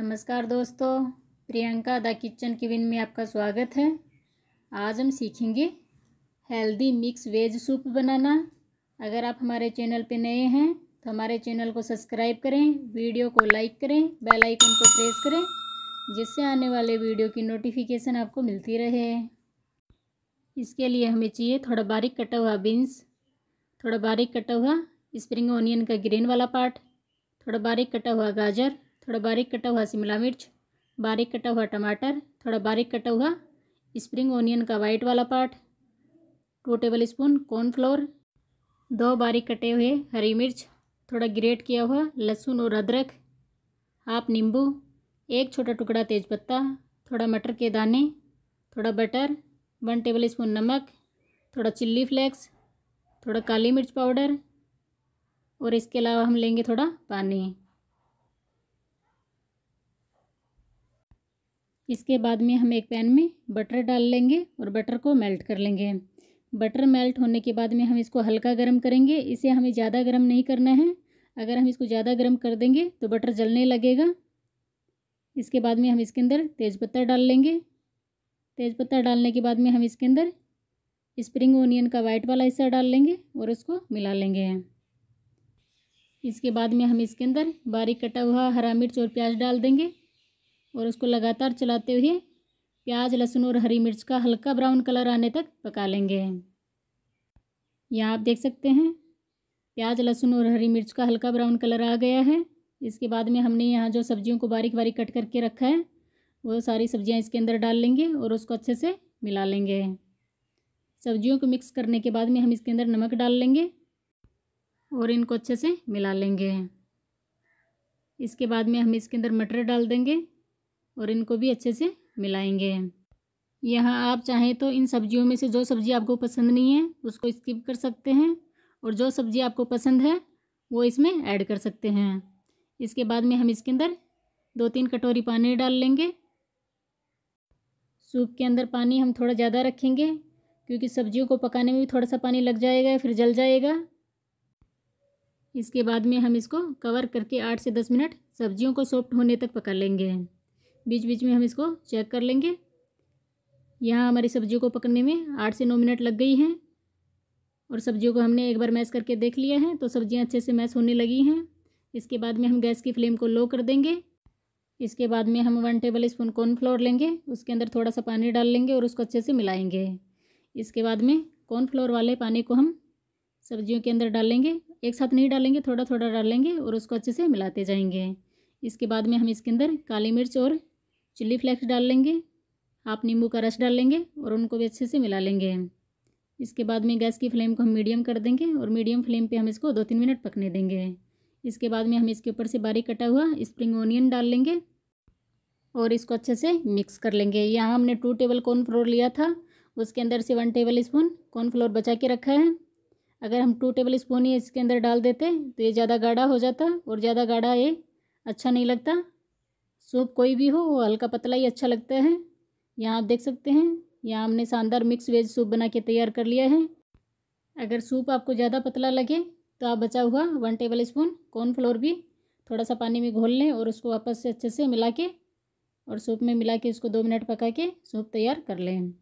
नमस्कार दोस्तों Priyanka the kitchen किविन में आपका स्वागत है आज हम सीखेंगे हेल्दी मिक्स वेज सूप बनाना अगर आप हमारे चैनल पर नए हैं तो हमारे चैनल को सब्सक्राइब करें वीडियो को लाइक करें बेल आइकन को प्रेस करें जिससे आने वाले वीडियो की नोटिफिकेशन आपको मिलती रहे इसके लिए हमें चाहिए थोड़ा बारीक कटा हुआ बीन्स थोड़ा बारीक कटा हुआ स्प्रिंग ऑनियन का ग्रीन वाला पार्ट थोड़ा बारीक कटा हुआ गाजर थोड़ा बारीक कटा हुआ शिमला मिर्च बारीक कटा हुआ टमाटर थोड़ा बारीक कटा हुआ स्प्रिंग ऑनियन का वाइट वाला part two tablespoon cornflour दो बारीक कटे हुए हरी मिर्च थोड़ा ग्रेट किया हुआ लहसुन और अदरक हाफ नींबू एक छोटा टुकड़ा तेज़पत्ता थोड़ा मटर के दाने थोड़ा बटर वन टेबल स्पून नमक थोड़ा चिल्ली फ्लेक्स थोड़ा काली मिर्च पाउडर और इसके अलावा हम लेंगे थोड़ा पानी इसके बाद में हम एक पैन में बटर डाल लेंगे और बटर को मेल्ट कर लेंगे बटर मेल्ट होने के बाद में हम इसको हल्का गर्म करेंगे इसे हमें ज़्यादा गर्म नहीं करना है अगर हम इसको ज़्यादा गर्म कर देंगे तो बटर जलने लगेगा इसके बाद में हम इसके अंदर तेज़पत्ता डाल लेंगे तेज़पत्ता डालने के बाद में हम इसके अंदर स्प्रिंग ओनियन का वाइट वाला हिस्सा डाल लेंगे और उसको मिला लेंगे इसके बाद में हम इसके अंदर बारीक कटा हुआ हरा मिर्च और प्याज डाल देंगे और उसको लगातार चलाते हुए प्याज लहसुन और हरी मिर्च का हल्का ब्राउन कलर आने तक पका लेंगे यहाँ आप देख सकते हैं प्याज लहसुन और हरी मिर्च का हल्का ब्राउन कलर आ गया है इसके बाद में हमने यहाँ जो सब्जियों को बारीक बारीक कट करके रखा है वो सारी सब्जियाँ इसके अंदर डाल लेंगे और उसको अच्छे से मिला लेंगे सब्जियों को मिक्स करने के बाद में हम इसके अंदर नमक डाल लेंगे और इनको अच्छे से मिला लेंगे इसके बाद में हम इसके अंदर मटर डाल देंगे और इनको भी अच्छे से मिलाएंगे यहाँ आप चाहें तो इन सब्जियों में से जो सब्ज़ी आपको पसंद नहीं है उसको स्किप कर सकते हैं और जो सब्ज़ी आपको पसंद है वो इसमें ऐड कर सकते हैं इसके बाद में हम इसके अंदर दो तीन कटोरी पानी डाल लेंगे सूप के अंदर पानी हम थोड़ा ज़्यादा रखेंगे क्योंकि सब्जियों को पकाने में भी थोड़ा सा पानी लग जाएगा फिर जल जाएगा इसके बाद में हम इसको कवर करके आठ से दस मिनट सब्जियों को सॉफ्ट होने तक पका लेंगे बीच बीच में हम इसको चेक कर लेंगे यहाँ हमारी सब्जियों को पकने में आठ से नौ मिनट लग गई हैं और सब्जियों को हमने एक बार मैश करके देख लिया है तो सब्जियाँ अच्छे से मैश होने लगी हैं इसके बाद में हम गैस की फ्लेम को लो कर देंगे इसके बाद में हम वन टेबल स्पून कॉर्नफ्लोर लेंगे उसके अंदर थोड़ा सा पानी डाल लेंगे और उसको अच्छे से मिलाएंगे इसके बाद में कॉर्नफ्लोर वाले पानी को हम सब्जियों के अंदर डालेंगे एक साथ नहीं डालेंगे थोड़ा थोड़ा डालेंगे और उसको अच्छे से मिलाते जाएंगे इसके बाद में हम इसके अंदर काली मिर्च और चिल्ली फ्लेक्स डाल लेंगे आप नींबू का रस डाल लेंगे और उनको भी अच्छे से मिला लेंगे इसके बाद में गैस की फ्लेम को हम मीडियम कर देंगे और मीडियम फ्लेम पे हम इसको दो तीन मिनट पकने देंगे इसके बाद में हम इसके ऊपर से बारीक कटा हुआ स्प्रिंग ओनियन डाल लेंगे और इसको अच्छे से मिक्स कर लेंगे यहाँ हमने टू टेबल कॉर्नफ्लोर लिया था उसके अंदर से वन टेबल स्पून कॉर्नफ्लोर बचा के रखा है अगर हम टू टेबल स्पून ही इसके अंदर डाल देते तो ये ज़्यादा गाढ़ा हो जाता और ज़्यादा गाढ़ा ये अच्छा नहीं लगता सूप कोई भी हो वो हल्का पतला ही अच्छा लगता है यहाँ आप देख सकते हैं यहाँ हमने शानदार मिक्स वेज सूप बना के तैयार कर लिया है अगर सूप आपको ज़्यादा पतला लगे तो आप बचा हुआ वन टेबल स्पून कॉर्नफ्लोर भी थोड़ा सा पानी में घोल लें और उसको वापस से अच्छे से मिला के और सूप में मिला के उसको दो मिनट पका के सूप तैयार कर लें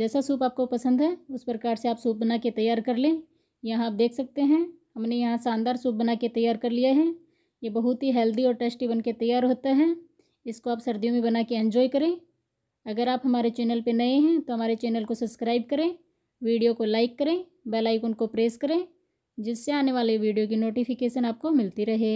जैसा सूप आपको पसंद है उस प्रकार से आप सूप बना के तैयार कर लें यहाँ आप देख सकते हैं हमने यहाँ शानदार सूप बना के तैयार कर लिया है ये बहुत ही हेल्दी और टेस्टी बन के तैयार होता है इसको आप सर्दियों में बना के एंजॉय करें अगर आप हमारे चैनल पर नए हैं तो हमारे चैनल को सब्सक्राइब करें वीडियो को लाइक करें बेल आइकन को प्रेस करें जिससे आने वाले वीडियो की नोटिफिकेशन आपको मिलती रहे